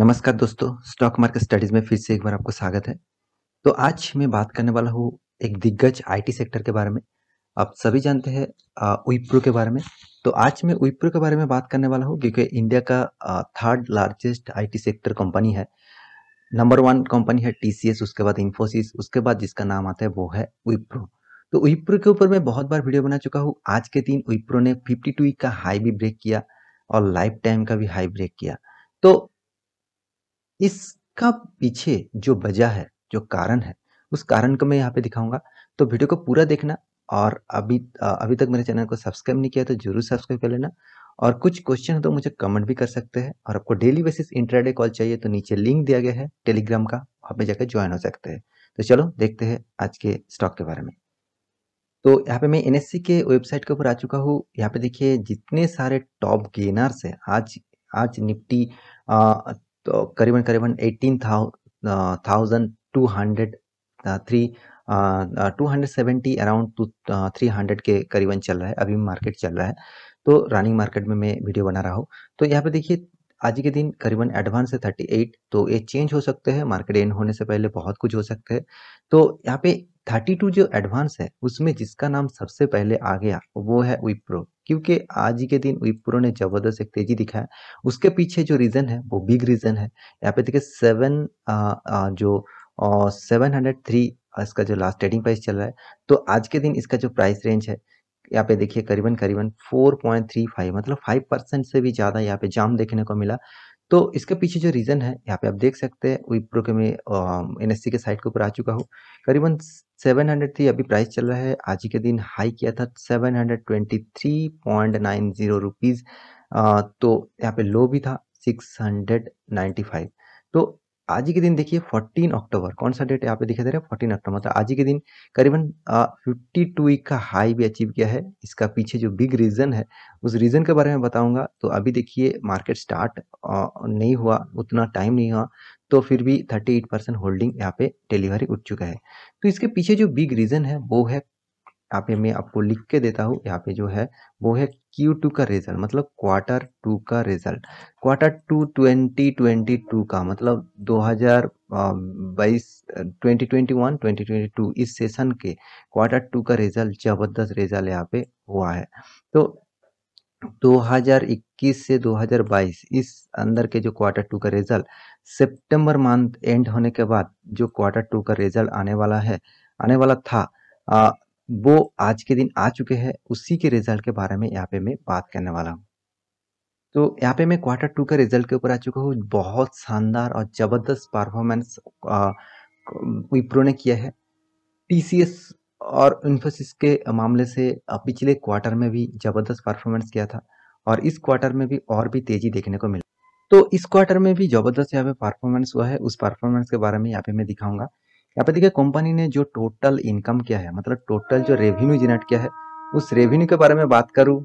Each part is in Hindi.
नमस्कार दोस्तों स्टॉक मार्केट स्टडीज में फिर से एक बार आपको स्वागत है तो आज मैं बात करने वाला हूँ एक दिग्गज आईटी सेक्टर के बारे में आप सभी जानते हैं विप्रो के बारे में तो आज मैं विप्रो के बारे में बात करने वाला हूँ क्योंकि इंडिया का third largest IT sector company है नंबर वन कंपनी है टीसीएस उसके बाद इन्फोसिस उसके बाद जिसका नाम आता है वो है विप्रो तो विप्रो के ऊपर मैं बहुत बार वीडियो बना चुका हूँ आज के दिन विप्रो ने फिफ्टी वीक e का हाई भी ब्रेक किया और लाइफ टाइम का भी हाई ब्रेक किया तो इसका पीछे जो वजह है जो कारण है उस कारण को मैं यहाँ पे दिखाऊंगा तो वीडियो को पूरा देखना और अभी अभी तक मेरे चैनल को सब्सक्राइब नहीं किया तो जरूर सब्सक्राइब कर लेना और कुछ क्वेश्चन हो तो मुझे कमेंट भी कर सकते हैं और आपको डेली बेसिस इंटरडे कॉल चाहिए तो नीचे लिंक दिया गया है टेलीग्राम का वहाँ पे जाकर ज्वाइन हो सकते हैं तो चलो देखते हैं आज के स्टॉक के बारे में तो यहाँ पे मैं एन के वेबसाइट के ऊपर आ चुका हूँ यहाँ पे देखिए जितने सारे टॉप गेनर्स हैं आज आज निफ्टी तो करीबन करीबन eighteen thousand two hundred three two hundred seventy around two three hundred के करीबन चल रहा है अभी मार्केट चल रहा है तो रनिंग मार्केट में मैं वीडियो बना रहा हूँ तो यहाँ पे देखिए आज के दिन करीबन एडवांस है थर्टी एट तो ये चेंज हो सकते हैं मार्केट एंड होने से पहले बहुत कुछ हो सकते हैं तो यहाँ पे थर्टी टू जो एडवांस है उसमें जिसका नाम सबसे पहले आ गया वो है विप्रो क्योंकि आज के दिन विप्रो ने जबरदस्त एक तेजी दिखाया उसके पीछे जो रीज़न है वो बिग रीज़न है यहाँ पे देखिए सेवन जो सेवन हंड्रेड थ्री इसका जो लास्ट ट्रेडिंग प्राइस चल रहा है तो आज के दिन इसका जो प्राइस रेंज है यहाँ पे देखिए करीबन करीबन फोर मतलब फाइव परसेंट से भी ज़्यादा यहाँ पे जाम देखने को मिला तो इसके पीछे जो रीज़न है यहाँ पे आप देख सकते हैं विप्रो के मैं एन एस के साइट के ऊपर आ चुका हूँ करीबन 700 थी अभी प्राइस चल रहा है आज ही के दिन हाई किया था 723.90 रुपीज़ तो यहाँ पे लो भी था 695 तो आज के दिन देखिए 14 अक्टूबर कौन सा डेट यहाँ पे दिखा दे रहा है 14 अक्टूबर मतलब आज के दिन करीबन 52 वीक का हाई भी अचीव किया है इसका पीछे जो बिग रीज़न है उस रीज़न के बारे में बताऊंगा तो अभी देखिए मार्केट स्टार्ट नहीं हुआ उतना टाइम नहीं हुआ तो फिर भी 38 परसेंट होल्डिंग यहाँ पे डिलीवरी उठ चुका है तो इसके पीछे जो बिग रीज़न है वो है यहाँ पे मैं आपको लिख के देता हूँ यहाँ पे जो है वो है Q2 का रिजल्ट मतलब क्वार्टर टू का result quarter two twenty twenty two का मतलब दो हजार बाईस twenty twenty one twenty twenty two इस सेशन के क्वार्टर टू का रिजल्ट जबरदस्त रिजल्ट यहाँ पे हुआ है तो 2021 से 2022 इस अंदर के जो क्वार्टर टू का रिजल्ट सितंबर मंथ एंड होने के बाद जो क्वार्टर टू का रिजल्ट आने वाला है आने वाला था वो आज के दिन आ चुके हैं उसी के रिजल्ट के बारे में यहाँ पे मैं बात करने वाला हूँ तो यहाँ पे मैं क्वार्टर टू के रिजल्ट के ऊपर आ चुका हूँ बहुत शानदार और ज़बरदस्त परफॉर्मेंस विप्रो ने किया है टी और इन्फोसिस के मामले से पिछले क्वार्टर में भी ज़बरदस्त परफॉर्मेंस किया था और इस क्वार्टर में भी और भी तेज़ी देखने को मिली तो इस क्वार्टर में भी ज़बरदस्त यहाँ पे परफॉर्मेंस हुआ है उस परफॉर्मेंस के बारे में यहाँ पे मैं दिखाऊंगा यहाँ पे देखिए कंपनी ने जो टोटल इनकम किया है मतलब टोटल जो रेवेन्यू जनरेट किया है उस रेवेन्यू के बारे में बात करूँ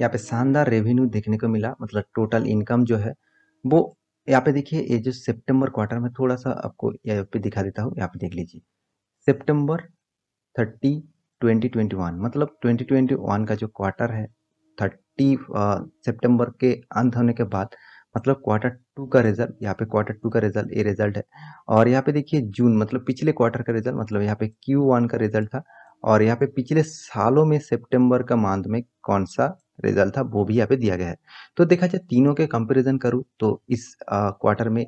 यहाँ पे शानदार रेवेन्यू देखने को मिला मतलब टोटल इनकम जो है वो यहाँ पे देखिए ये जो सितंबर क्वार्टर में थोड़ा सा आपको यहाँ पे दिखा देता हूँ यहाँ पे देख लीजिए सितंबर 30 2021 मतलब 2021 का जो क्वार्टर है 30 सितंबर के अंत होने के बाद मतलब क्वार्टर टू का रिजल्ट यहाँ पे क्वार्टर टू का रिजल्ट ये रिजल्ट है और यहाँ पे देखिए जून मतलब पिछले क्वार्टर का रिजल्ट मतलब यहाँ पे क्यू वन का रिजल्ट था और यहाँ पे पिछले सालों में सितंबर का मंथ में कौन सा रिजल्ट था वो भी यहाँ पे दिया गया है तो देखा जाए तीनों के कंपेरिजन करूँ तो इस क्वार्टर में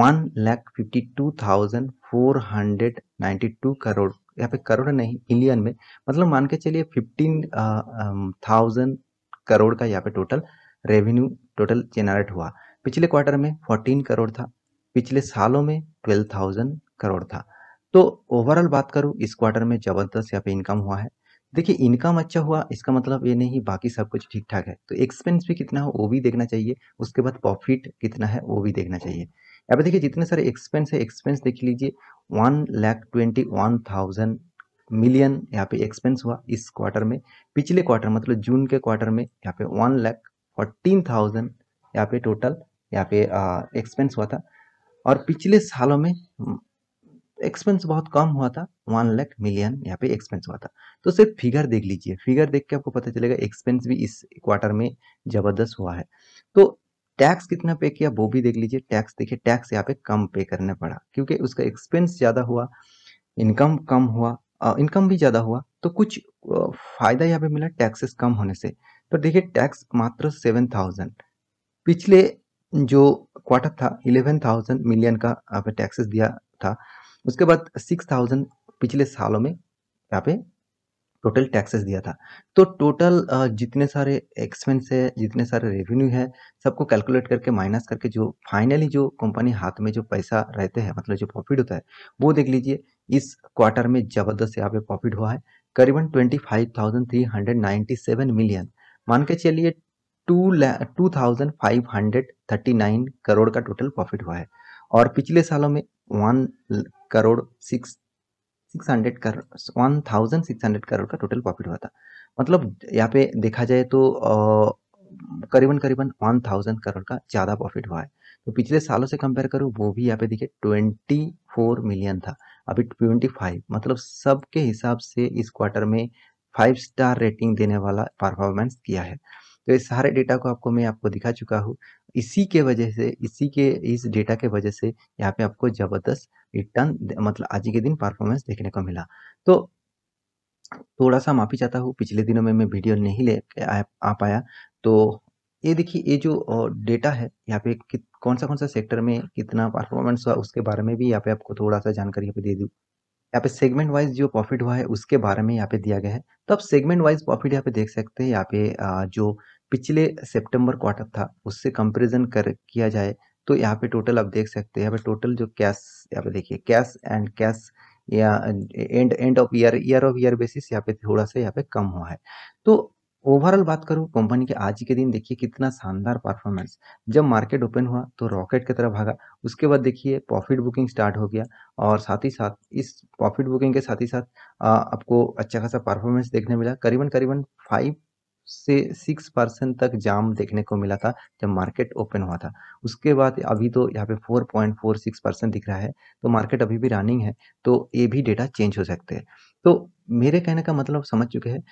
one lakh fifty two thousand four hundred ninety two crore यहाँ पे करोड़ नहीं इंडियन में मतलब मान के चलिए फिफ्टीन थाउजेंड करोड़ का यहाँ पे टोटल रेवेन्यू टोटल जेनरेट हुआ पिछले क्वार्टर में 14 करोड़ था पिछले सालों में 12,000 करोड़ था तो ओवरऑल बात करूँ इस क्वार्टर में ज़बरदस्त यहाँ पे इनकम हुआ है देखिए इनकम अच्छा हुआ इसका मतलब ये नहीं बाकी सब कुछ ठीक ठाक है तो एक्सपेंस भी कितना हो वो भी देखना चाहिए उसके बाद प्रॉफिट कितना है वो भी देखना चाहिए यहाँ देखिए जितने सारे एक्सपेंस है एक्सपेंस देख लीजिए one lakh twenty one thousand million यहाँ पे एक्सपेंस हुआ इस क्वार्टर में पिछले क्वार्टर मतलब जून के क्वार्टर में यहाँ पे वन लैख फोर्टीन थाउजेंड यहाँ पे टोटल यहाँ पे एक्सपेंस हुआ था और पिछले सालों में एक्सपेंस हम्म, बहुत कम हुआ था वन लाख मिलियन यहाँ पे एक्सपेंस हुआ था तो सिर्फ फिगर देख लीजिए फिगर देख के आपको पता चलेगा एक्सपेंस भी इस क्वार्टर में जबरदस्त हुआ है तो टैक्स कितना पे किया वो भी देख लीजिए टैक्स देखिए टैक्स यहाँ पे कम पे करना पड़ा क्योंकि उसका एक्सपेंस ज़्यादा हुआ इनकम कम हुआ इनकम भी ज़्यादा हुआ तो कुछ फायदा यहाँ पे मिला टैक्सेस कम होने से तो देखिए टैक्स मात्र सेवन थाउजेंड पिछले जो क्वार्टर था इलेवन थाउजेंड मिलियन का यहाँ पे टैक्सेस दिया था उसके बाद सिक्स थाउजेंड पिछले सालों में यहाँ पे टोटल टैक्सेस दिया था तो टोटल जितने सारे एक्सपेंस है जितने सारे रेवेन्यू है सबको कैलकुलेट करके माइनस करके जो फाइनली जो कंपनी हाथ में जो पैसा रहते हैं मतलब जो प्रॉफिट होता है वो देख लीजिए इस क्वार्टर में ज़बरदस्त यहाँ पे प्रॉफिट हुआ है करीबन twenty five thousand three hundred ninety seven million मान के चलिए two two thousand five hundred thirty nine crore का टोटल प्रॉफिट हुआ है और पिछले सालों में one crore six six hundred कर one thousand six hundred crore का टोटल प्रॉफिट हुआ था मतलब यहाँ पे देखा जाए तो करीबन करीबन वन थाउजेंड करोड़ का ज़्यादा प्रॉफिट हुआ है तो पिछले सालों से कंपेयर करो वो भी यहाँ पे देखिए ट्वेंटी फोर मिलियन था अभी ट्वेंटी फाइव मतलब सबके हिसाब से इस क्वार्टर में फाइव स्टार रेटिंग देने वाला परफॉर्मेंस किया है तो ये सारे डेटा को आपको मैं आपको दिखा चुका हूँ इसी के वजह से इसी के इस डेटा के वजह से यहाँ पे आपको ज़बरदस्त रिटर्न मतलब आज के दिन परफॉर्मेंस देखने को मिला तो थोड़ा सा माफी चाहता हूँ पिछले दिनों में मैं वीडियो नहीं ले आ, पाया तो ये देखिए ये जो डेटा है यहाँ पे कौन सा कौन सा सेक्टर में कितना परफॉर्मेंस हुआ उसके बारे में भी यहाँ पे आपको थोड़ा सा जानकारी यहाँ पे दे दूँ यहाँ पे सेगमेंट वाइज जो प्रॉफिट हुआ है उसके बारे में यहाँ पे दिया गया है तो आप सेगमेंट वाइज प्रॉफिट यहाँ पे देख सकते हैं यहाँ पे जो पिछले सितंबर क्वार्टर था उससे कंपेरिजन कर किया जाए तो यहाँ पे टोटल आप देख सकते हैं यहाँ पे टोटल जो कैश यहाँ पे देखिए कैश एंड कैश या end end of year year of year basis यहाँ पे थोड़ा सा यहाँ पे कम हुआ है तो ओवरऑल बात करूँ कंपनी के आज के दिन देखिए कितना शानदार परफॉर्मेंस जब मार्केट ओपन हुआ तो रॉकेट की तरह भागा उसके बाद देखिए प्रॉफिट बुकिंग स्टार्ट हो गया और साथ ही साथ इस प्रॉफिट बुकिंग के साथ ही साथ आपको अच्छा खासा परफॉर्मेंस देखने मिला करीबन करीबन फाइव से सिक्स परसेंट तक जाम देखने को मिला था जब मार्केट ओपन हुआ था उसके बाद अभी तो यहाँ पे four point four six percent दिख रहा है तो मार्केट अभी भी रनिंग है तो ये भी डेटा चेंज हो सकते हैं तो मेरे कहने का मतलब समझ चुके हैं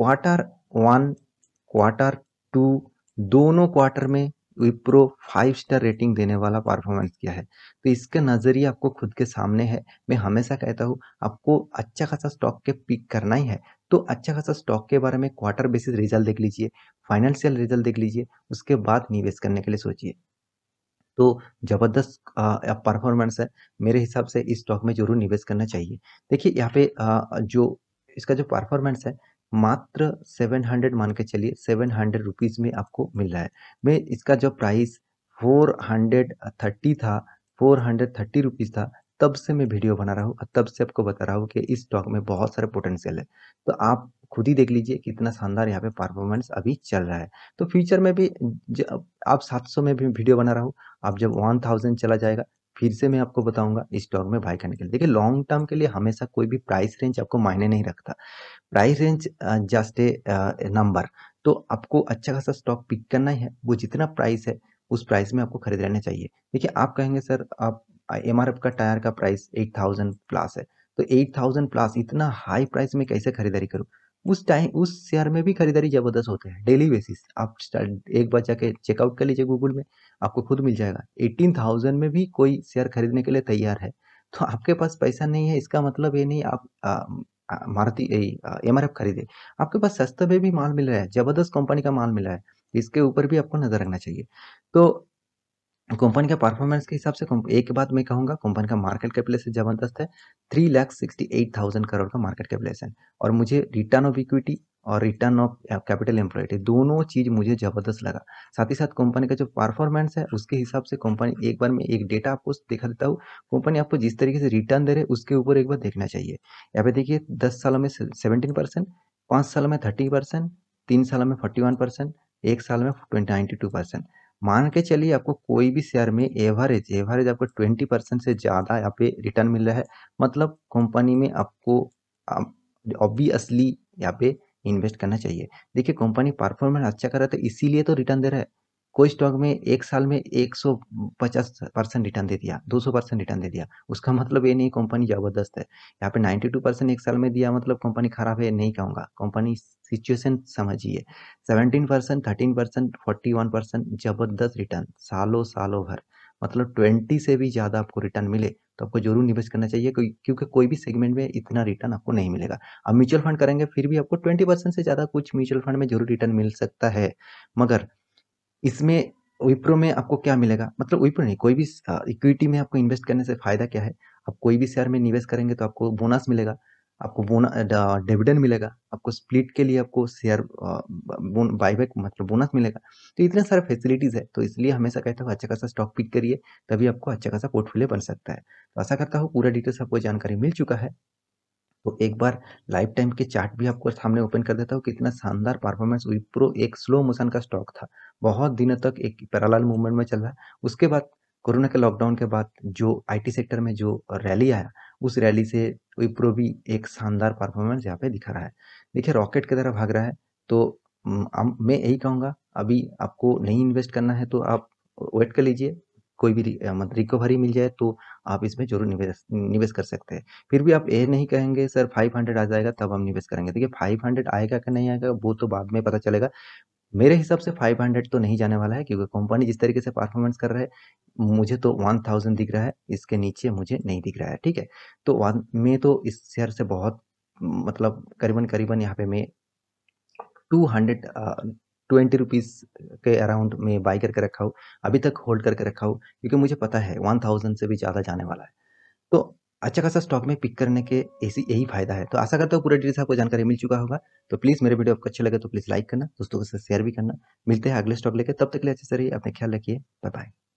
क्वार्टर वन क्वार्टर टू दोनों क्वार्टर में विप्रो फाइव स्टार रेटिंग देने वाला परफॉर्मेंस किया है तो इसका नज़रिया आपको खुद के सामने है मैं हमेशा कहता हूँ आपको अच्छा खासा स्टॉक के पिक करना ही है तो अच्छा खासा स्टॉक के बारे में क्वार्टर बेसिस रिजल्ट देख लीजिए फाइनेंशियल रिजल्ट देख लीजिए उसके बाद निवेश करने के लिए सोचिए तो ज़बरदस्त परफॉर्मेंस है मेरे हिसाब से इस स्टॉक में जरूर निवेश करना चाहिए देखिए यहाँ पे आ, जो इसका जो परफॉर्मेंस है मात्र सेवन हंड्रेड मान के चलिए सेवन हंड्रेड रुपीज़ में आपको मिल रहा है मैं इसका जो प्राइस फोर हंड्रेड थर्टी था फोर हंड्रेड थर्टी रुपीज़ था तब से मैं वीडियो बना रहा हूँ तब से आपको बता रहा हूँ कि इस स्टॉक में बहुत सारे पोटेंशियल है तो आप खुद ही देख लीजिए कितना शानदार यहाँ पे परफॉर्मेंस अभी चल रहा है तो फ्यूचर में भी आप 700 में भी वीडियो बना रहा हूँ आप जब 1000 चला जाएगा फिर से मैं आपको बताऊंगा स्टॉक में बाय करने के लिए देखिए लॉन्ग टर्म के लिए हमेशा कोई भी प्राइस रेंज आपको मायने नहीं रखता price range just a number तो आपको अच्छा खासा स्टॉक पिक करना ही है वो जितना प्राइस है उस प्राइस में आपको खरीद लेना चाहिए देखिए आप कहेंगे सर आप एम का टायर का प्राइस एट प्लस है तो एट प्लस इतना हाई प्राइस में कैसे खरीदारी करूँ उस टाइम उस शेयर में भी खरीदारी ज़बरदस्त होते हैं डेली बेसिस आप एक बार जाके चेकआउट कर लीजिए गूगल में आपको खुद मिल जाएगा एटीन थाउजेंड में भी कोई शेयर खरीदने के लिए तैयार है तो आपके पास पैसा नहीं है इसका मतलब ये नहीं आप मारुति एम आर एफ खरीदे आपके पास सस्ते में भी माल मिल रहा है ज़बरदस्त कंपनी का माल मिल रहा है इसके ऊपर भी आपको नज़र रखना चाहिए तो कंपनी का परफॉर्मेंस के हिसाब से एक बात मैं कहूँगा कंपनी का मार्केट कैपिटलाइजेशन जबरदस्त है three lakh sixty eight thousand crore का मार्केट कैपिटलाइजेशन और मुझे रिटर्न ऑफ इक्विटी और रिटर्न ऑफ कैपिटल एम्प्लॉयड दोनों चीज़ मुझे ज़बरदस्त लगा साथ ही साथ कंपनी का जो परफॉर्मेंस है उसके हिसाब से कंपनी एक बार में एक डेटा आपको दिखा देता हूँ कंपनी आपको जिस तरीके से रिटर्न दे रहे उसके ऊपर एक बार देखना चाहिए यहाँ पे देखिए दस सालों में सेवेंटीन परसेंट पाँच सालों में थर्टी परसेंट तीन सालों में फोर्टी वन परसेंट एक साल में नाइन्टी टू परसेंट मान के चलिए आपको कोई भी शेयर में एवरेज एवरेज आपको ट्वेंटी परसेंट से ज़्यादा यहाँ पे रिटर्न मिल रहा है मतलब कंपनी में आपको ऑब्वियसली यहाँ पे इन्वेस्ट करना चाहिए देखिए कंपनी परफॉर्मेंस अच्छा कर रहा है तो इसीलिए तो रिटर्न दे रहा है कोई स्टॉक में एक साल में एक सौ पचास परसेंट रिटर्न दे दिया दो सौ परसेंट रिटर्न दे दिया उसका मतलब ये नहीं कंपनी ज़बरदस्त है यहाँ पे नाइन्टी टू परसेंट एक साल में दिया मतलब कंपनी खराब है नहीं कहूँगा कंपनी सिचुएशन समझिए seventeen percent thirteen percent forty one percent ज़बरदस्त रिटर्न सालों सालों भर मतलब ट्वेंटी से भी ज़्यादा आपको रिटर्न मिले तो आपको जरूर निवेश करना चाहिए क्योंकि कोई भी सेगमेंट में इतना रिटर्न आपको नहीं मिलेगा अब म्यूचुअल फंड करेंगे फिर भी आपको ट्वेंटी परसेंट से ज़्यादा कुछ म्यूचुअल फंड में जरूर रिटर्न मिल सकता है मगर इसमें विप्रो में आपको क्या मिलेगा मतलब विप्रो नहीं कोई भी इक्विटी में आपको इन्वेस्ट करने से फ़ायदा क्या है आप कोई भी शेयर में निवेश करेंगे तो आपको बोनस मिलेगा आपको बोना डिविडेंड मिलेगा आपको स्प्लिट के लिए आपको शेयर बायबैक मतलब बोनस मिलेगा तो इतने सारे फैसिलिटीज़ है तो इसलिए हमेशा कहता हूँ अच्छा खासा स्टॉक पिक करिए तभी आपको अच्छा खासा पोर्टफोलियो बन सकता है तो आशा करता हूँ पूरा डिटेल्स आपको जानकारी मिल चुका है तो एक बार लाइफ टाइम के चार्ट भी आपको सामने ओपन कर देता हूँ कितना शानदार परफॉर्मेंस विप्रो एक स्लो मोशन का स्टॉक था बहुत दिनों तक एक पैरालाल मूवमेंट में चल रहा है उसके बाद कोरोना के लॉकडाउन के बाद जो आईटी सेक्टर में जो रैली आया उस रैली से विप्रो भी एक शानदार परफॉर्मेंस यहाँ पे दिखा रहा है देखिए रॉकेट की तरह भाग रहा है तो मैं यही कहूँगा अभी आपको नहीं इन्वेस्ट करना है तो आप वेट कर लीजिए कोई भी मतलब रिकवरी मिल जाए तो आप इसमें जरूर निवेश निवेश कर सकते हैं फिर भी आप ये नहीं कहेंगे सर फाइव आ जाएगा तब हम निवेश करेंगे देखिए फाइव आएगा कि नहीं आएगा वो तो बाद में पता चलेगा मेरे हिसाब से 500 तो नहीं जाने वाला है क्योंकि कंपनी जिस तरीके से परफॉर्मेंस कर रहा है मुझे तो 1000 दिख रहा है इसके नीचे मुझे नहीं दिख रहा है ठीक है तो वन मैं तो इस शेयर से बहुत मतलब करीबन करीबन यहाँ पे मैं 200 हंड्रेड ट्वेंटी रुपीज़ के अराउंड में बाई करके रखा हूँ अभी तक होल्ड करके रखा हूँ क्योंकि मुझे पता है वन थाउजेंड से भी ज़्यादा जाने वाला है तो अच्छा खासा स्टॉक में पिक करने के ऐसी यही फायदा है तो आशा करता हूँ पूरे डिटेल्स आपको जानकारी मिल चुका होगा तो प्लीज़ मेरे वीडियो आपको अच्छा लगे तो प्लीज़ लाइक करना दोस्तों के साथ शेयर भी करना मिलते हैं अगले स्टॉक लेकर तब तक के लिए अच्छे से रहिए अपने ख्याल रखिए बाय बाय